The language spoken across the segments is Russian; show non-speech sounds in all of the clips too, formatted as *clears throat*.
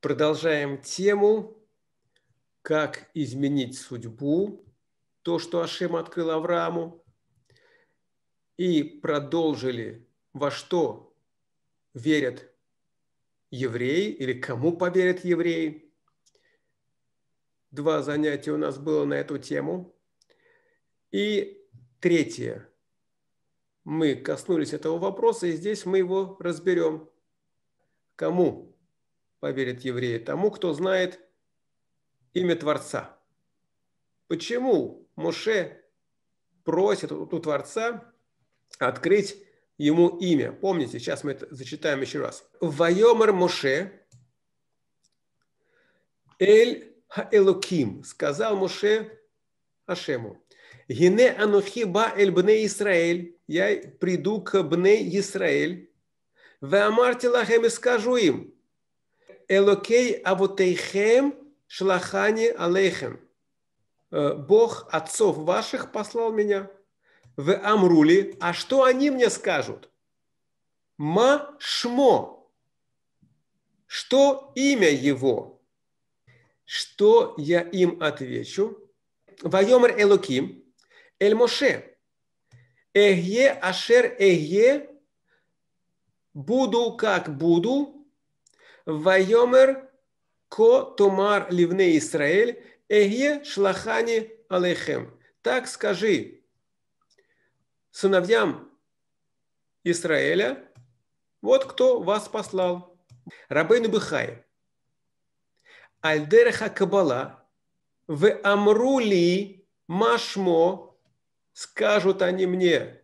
Продолжаем тему «Как изменить судьбу?» То, что Ашем открыл Аврааму. И продолжили, во что верят евреи или кому поверят евреи. Два занятия у нас было на эту тему. И третье. Мы коснулись этого вопроса, и здесь мы его разберем. Кому поверят евреи, тому, кто знает имя Творца. Почему Моше просит у Творца открыть ему имя? Помните, сейчас мы это зачитаем еще раз. Вайомар Моше Эль Хаэлуким, сказал Моше Ашему. Гине анухи ба эль бне Исраэль, я приду к бне Исраэль, ве амарти лахем и скажу им, Элокей авотейхем шлахани алейхем. Э, Бог отцов ваших послал меня. В Амрули. А что они мне скажут? Ма шмо. Что имя его? Что я им отвечу? Вайомер Элоким, Эль Моше. Эгье, ашер эгье, Буду как буду, Вайомер ко томар ливне Исраэль, эге шлахани алейхем. Так скажи сыновьям Израиля, вот кто вас послал. Рабейну Быхай. Альдереха Кабала, в Амрули Машмо, скажут они мне,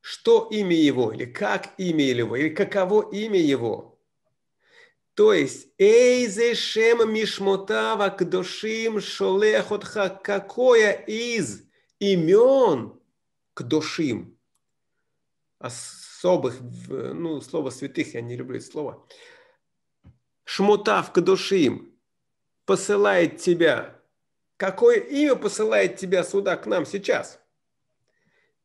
что имя его, или как имя его, или каково имя его – то есть, Эйзе Шем Мишмотава Кдошим Шолехотха, какое из имен Кдошим, особых, ну, слово святых, я не люблю это слово, Шмотав Кдошим посылает тебя, какое имя посылает тебя сюда, к нам сейчас?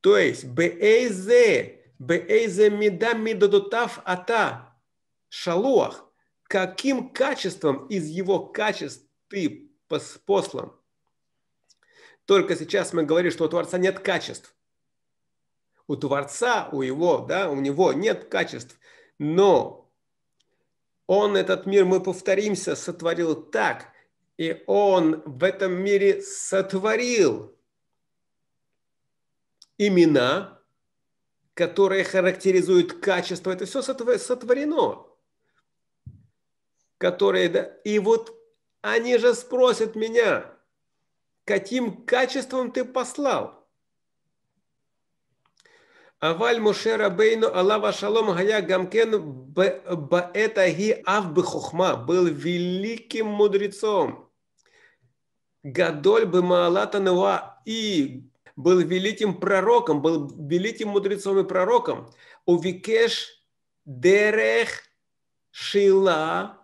То есть, Беэйзе, Беэйзе Мидам Мидодотав Ата, Шалуах – каким качеством из его качеств ты послан. Только сейчас мы говорим, что у Творца нет качеств. У Творца, у его, да, у него нет качеств. Но он этот мир, мы повторимся, сотворил так. И он в этом мире сотворил имена, которые характеризуют качество. Это все сотворено которые... Да, и вот они же спросят меня, каким качеством ты послал? Аваль мушера бейну Аллава Шалом Гая Гамкен Баэтаги Авбы Хохма был великим мудрецом. Гадоль бы Маалата Нуа и был великим пророком, был великим мудрецом и пророком. Увикеш Дерех Шила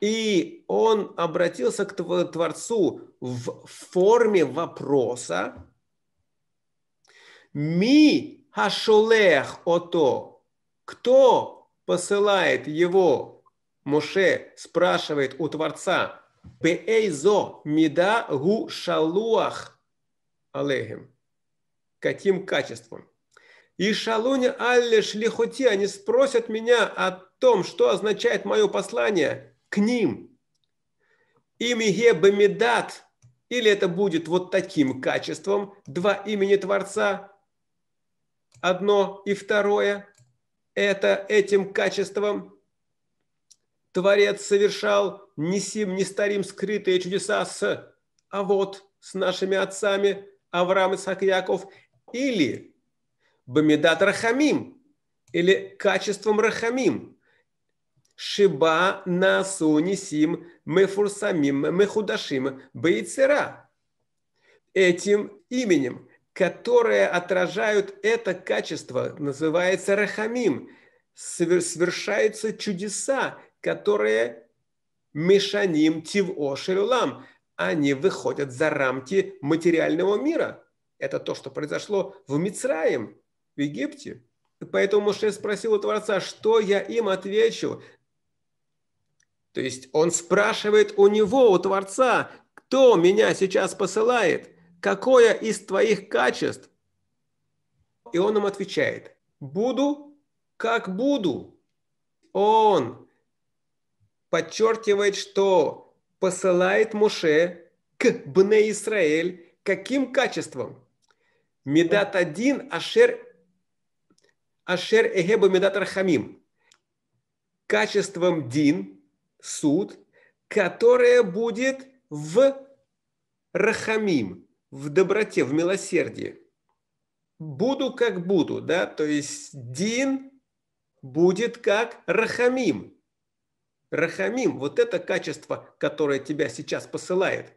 и он обратился к Творцу в форме вопроса. Ми хашолех ото. Кто посылает его? Муше спрашивает у Творца. Пеэйзо мида гу шалуах алейхим. Каким качеством? И шалуня алле шлихоти, они спросят меня о том, что означает мое послание – к ним. имя Бамидат, или это будет вот таким качеством, два имени Творца, одно и второе, это этим качеством Творец совершал не сим, не старим скрытые чудеса с, а вот с нашими отцами Авраам и Сакьяков, или Бамидат Рахамим, или качеством Рахамим – Шиба насу несим мефурсамим мехудашим бейцера. Этим именем, которое отражают это качество, называется рахамим, совершаются чудеса, которые мешаним тиво шелюлам, они выходят за рамки материального мира. Это то, что произошло в Мицраем, в Египте. Поэтому Моше спросил у Творца, что я им отвечу то есть он спрашивает у него, у Творца, кто меня сейчас посылает, какое из твоих качеств? И он им отвечает, буду, как буду. Он подчеркивает, что посылает Муше к Бне Исраэль каким качеством? Медат один Ашер Ашер Эгеба Медат Рахамим. Качеством Дин, суд, которое будет в рахамим, в доброте, в милосердии. Буду как буду, да, то есть дин будет как рахамим. Рахамим, вот это качество, которое тебя сейчас посылает.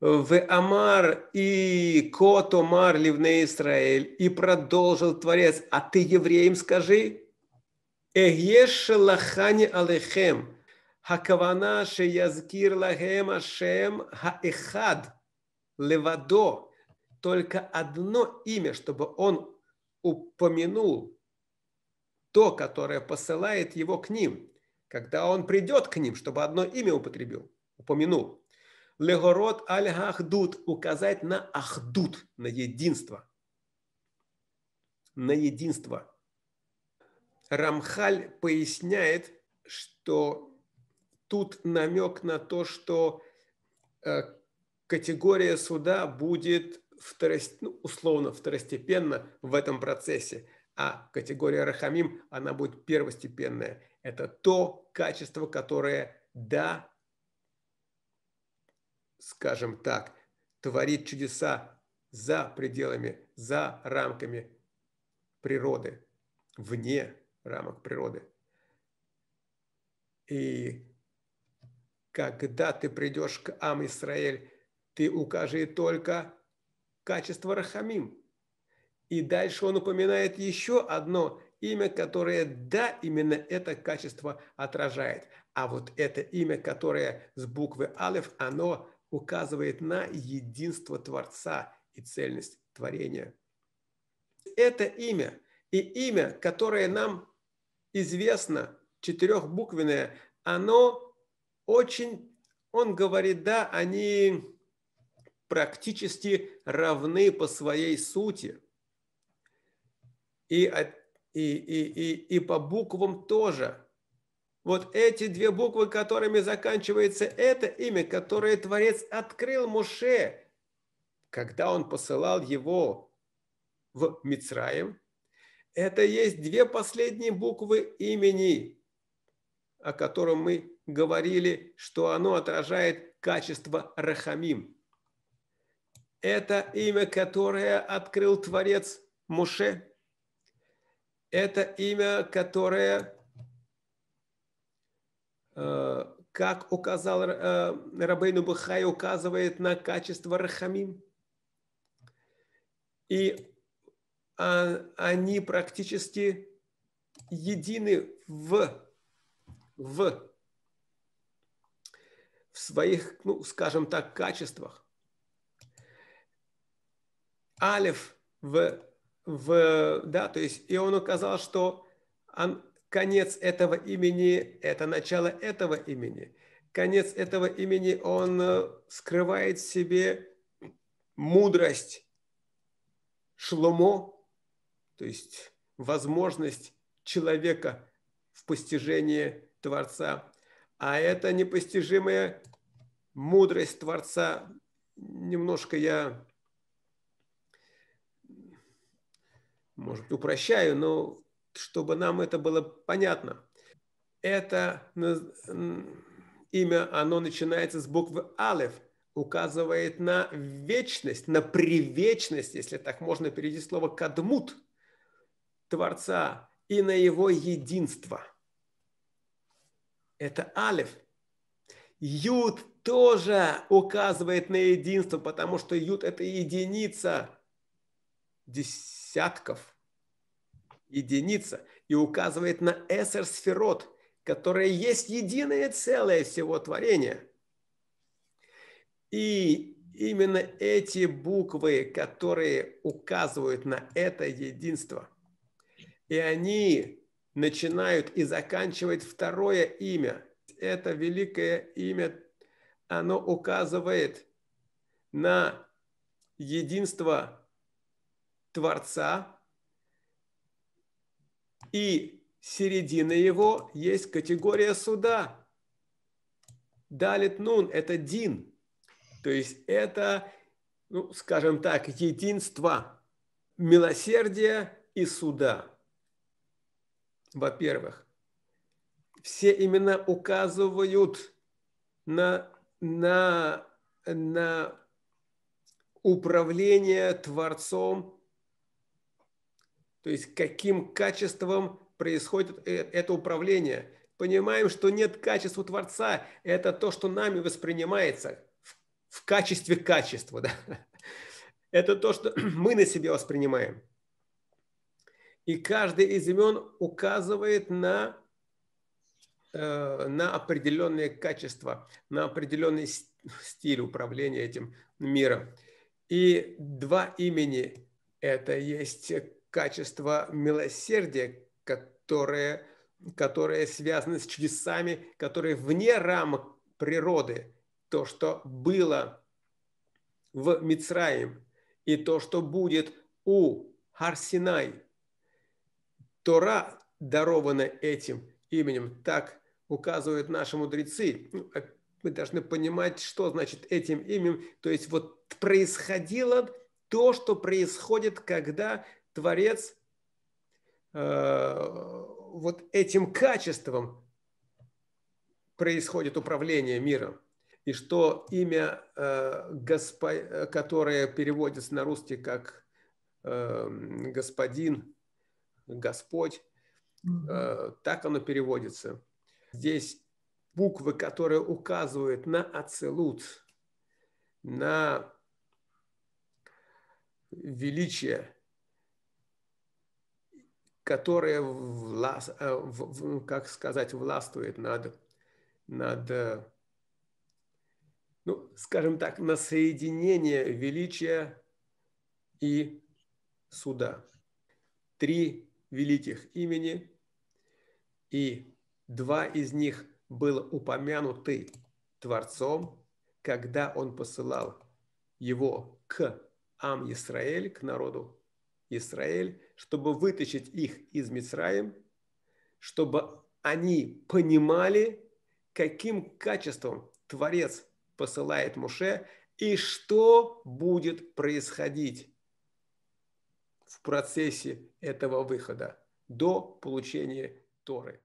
В Амар и Кот Омар Ливне Израиль, и продолжил Творец, а ты евреям скажи, Эгеш лахани алехем. Хакавана язкир лахем ашем хаэхад левадо. Только одно имя, чтобы он упомянул то, которое посылает его к ним, когда он придет к ним, чтобы одно имя употребил, упомянул. Легород аль-хахдут – указать на ахдут, на единство. На единство – Рамхаль поясняет, что тут намек на то, что э, категория суда будет ну, условно второстепенно в этом процессе, а категория Рахамим, она будет первостепенная. Это то качество, которое, да, скажем так, творит чудеса за пределами, за рамками природы, вне рамок природы. И когда ты придешь к Ам Исраэль, ты укажи только качество Рахамим. И дальше он упоминает еще одно имя, которое, да, именно это качество отражает. А вот это имя, которое с буквы Алев, оно указывает на единство Творца и цельность творения. Это имя, и имя, которое нам известно, четырехбуквенное, оно очень, он говорит, да, они практически равны по своей сути. И, и, и, и, и по буквам тоже. Вот эти две буквы, которыми заканчивается это имя, которое Творец открыл Муше, когда он посылал его в Мицраем, это есть две последние буквы имени, о котором мы говорили, что оно отражает качество Рахамим. Это имя, которое открыл Творец Муше. Это имя, которое, э, как указал э, Рабейну Бухай, указывает на качество Рахамим. И а, они практически едины в, в, в своих, ну, скажем так, качествах. Алиф в, в, да, то есть, и он указал, что он, конец этого имени – это начало этого имени. Конец этого имени, он э, скрывает в себе мудрость Шломо, то есть возможность человека в постижении Творца. А это непостижимая мудрость Творца. Немножко я, может упрощаю, но чтобы нам это было понятно. Это имя, оно начинается с буквы Алеф, указывает на вечность, на привечность, если так можно перейти слово «кадмут», Творца и на его единство. Это алиф. Юд тоже указывает на единство, потому что юд – это единица десятков. Единица. И указывает на эсер сферот, которая есть единое целое всего творения. И именно эти буквы, которые указывают на это единство – и они начинают и заканчивают второе имя. Это великое имя, оно указывает на единство Творца. И середина его есть категория суда. Далит нун – это дин. То есть это, ну, скажем так, единство милосердия и суда – во-первых, все имена указывают на, на, на управление Творцом, то есть каким качеством происходит э, это управление. Понимаем, что нет качества Творца, это то, что нами воспринимается в, в качестве качества. *laughs* Да? Это то, что *clears throat* мы на себе воспринимаем. И каждый из имен указывает на, э, на определенные качества, на определенный стиль управления этим миром. И два имени – это есть качество милосердия, которое, которое связано с чудесами, которые вне рамок природы. То, что было в Мицраим, и то, что будет у Харсинай – Тора дарована этим именем. Так указывают наши мудрецы. Ну, а мы должны понимать, что значит этим именем. То есть вот происходило то, что происходит, когда Творец э, вот этим качеством происходит управление миром. И что имя, э, Госпо... которое переводится на русский как э, господин, Господь. Mm-hmm. Так оно переводится. Здесь буквы, которые указывают на ацелут, на величие, которое, вла... Э, как сказать, властвует над, над э, ну, скажем так, на соединение величия и суда. Три великих имени, и два из них было упомянуты Творцом, когда он посылал его к Ам Исраэль, к народу Израиль, чтобы вытащить их из Мицраем, чтобы они понимали, каким качеством Творец посылает Муше и что будет происходить в процессе этого выхода до получения Торы.